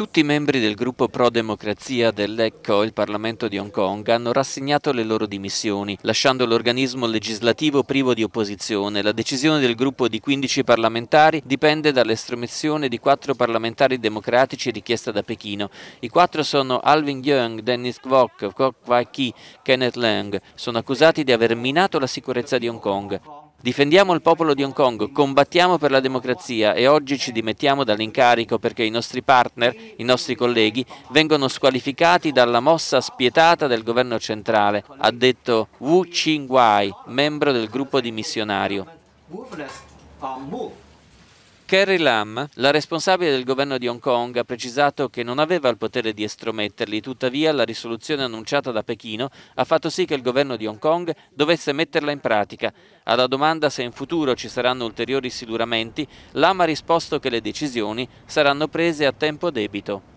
tutti i membri del gruppo pro-democrazia dell'ECCO, il Parlamento di Hong Kong, hanno rassegnato le loro dimissioni, lasciando l'organismo legislativo privo di opposizione. La decisione del gruppo di 15 parlamentari dipende dall'estromissione di quattro parlamentari democratici richiesta da Pechino. I quattro sono Alvin Young, Dennis Kwok, Kwok Wai Ki, Kenneth Leung. Sono accusati di aver minato la sicurezza di Hong Kong. Difendiamo il popolo di Hong Kong, combattiamo per la democrazia e oggi ci dimettiamo dall'incarico perché i nostri partner, i nostri colleghi, vengono squalificati dalla mossa spietata del governo centrale, ha detto Wu Ching-wai, membro del gruppo di missionario. Carrie Lam, la responsabile del governo di Hong Kong, ha precisato che non aveva il potere di estrometterli, tuttavia la risoluzione annunciata da Pechino ha fatto sì che il governo di Hong Kong dovesse metterla in pratica. Alla domanda se in futuro ci saranno ulteriori siluramenti, Lam ha risposto che le decisioni saranno prese a tempo debito.